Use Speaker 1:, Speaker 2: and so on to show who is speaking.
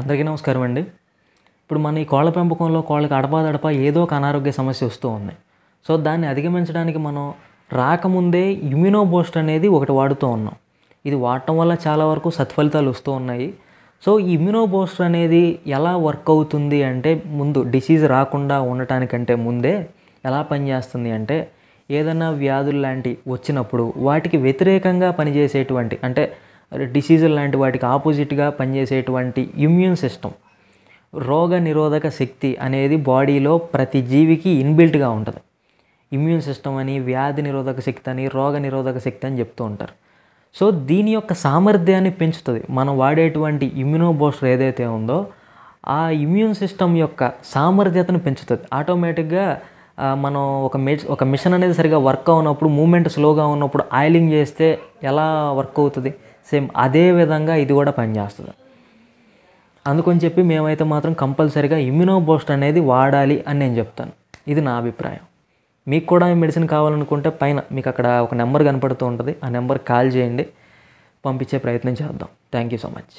Speaker 1: అందరికీ నమస్కారం అండి ఇప్పుడు మన ఈ కోళ్ళ పెంపకంలో కోళ్ళకి అడపాదడపా ఏదో ఒక అనారోగ్య సమస్య వస్తూ ఉంది సో దాన్ని అధిగమించడానికి మనం రాకముందే ఇమ్యూనోబోస్ట్ అనేది ఒకటి వాడుతూ ఉన్నాం ఇది వాడటం వల్ల చాలా వరకు సత్ఫలితాలు వస్తూ ఉన్నాయి సో ఈ ఇమ్యూనోబోస్ట్ అనేది ఎలా వర్క్ అవుతుంది అంటే ముందు డిసీజ్ రాకుండా ఉండటానికంటే ముందే ఎలా పనిచేస్తుంది అంటే ఏదైనా వ్యాధులు లాంటి వచ్చినప్పుడు వాటికి వ్యతిరేకంగా పనిచేసేటువంటి అంటే డిసీజులు లాంటి వాటికి ఆపోజిట్గా పనిచేసేటువంటి ఇమ్యూన్ సిస్టమ్ రోగ నిరోధక శక్తి అనేది బాడీలో ప్రతి జీవికి ఇన్బిల్ట్గా ఉంటుంది ఇమ్యూన్ సిస్టమ్ అని వ్యాధి నిరోధక శక్తి అని రోగ నిరోధక శక్తి అని చెప్తూ ఉంటారు సో దీని యొక్క సామర్థ్యాన్ని పెంచుతుంది మనం వాడేటువంటి ఇమ్యూనోబోస్టర్ ఏదైతే ఉందో ఆ ఇమ్యూన్ సిస్టమ్ యొక్క సామర్థ్యతను పెంచుతుంది ఆటోమేటిక్గా మనం ఒక మె ఒక మిషన్ అనేది సరిగా వర్క్ అవునప్పుడు మూమెంట్ స్లోగా ఉన్నప్పుడు ఆయిలింగ్ చేస్తే ఎలా వర్క్ అవుతుంది సేమ్ అదే విధంగా ఇది కూడా పనిచేస్తుంది అందుకని చెప్పి మేమైతే మాత్రం కంపల్సరీగా ఇమ్యునోబోస్ట్ అనేది వాడాలి అని నేను చెప్తాను ఇది నా అభిప్రాయం మీకు కూడా మెడిసిన్ కావాలనుకుంటే పైన మీకు అక్కడ ఒక నెంబర్ కనపడుతూ ఉంటుంది ఆ నెంబర్ కాల్ చేయండి పంపించే ప్రయత్నం చేద్దాం థ్యాంక్ యూ సో మచ్